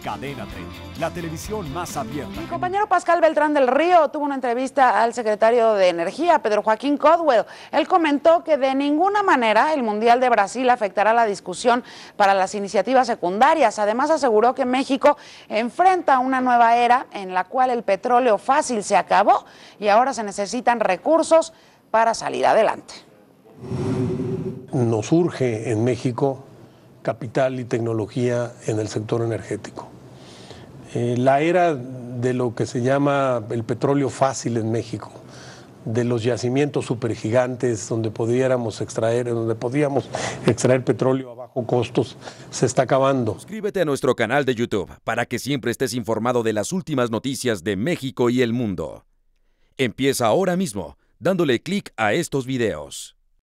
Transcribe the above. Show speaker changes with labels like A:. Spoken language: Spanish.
A: Cadena 30, la televisión más abierta. Mi
B: compañero Pascal Beltrán del Río tuvo una entrevista al secretario de Energía, Pedro Joaquín Codwell. Él comentó que de ninguna manera el Mundial de Brasil afectará la discusión para las iniciativas secundarias. Además aseguró que México enfrenta una nueva era en la cual el petróleo fácil se acabó y ahora se necesitan recursos para salir adelante.
C: Nos urge en México capital y tecnología en el sector energético. Eh, la era de lo que se llama el petróleo fácil en México, de los yacimientos supergigantes donde pudiéramos extraer, donde podíamos extraer petróleo a bajo costos, se está acabando.
D: Suscríbete a nuestro canal de YouTube para que siempre estés informado de las últimas noticias de México y el mundo. Empieza ahora mismo dándole clic a estos videos.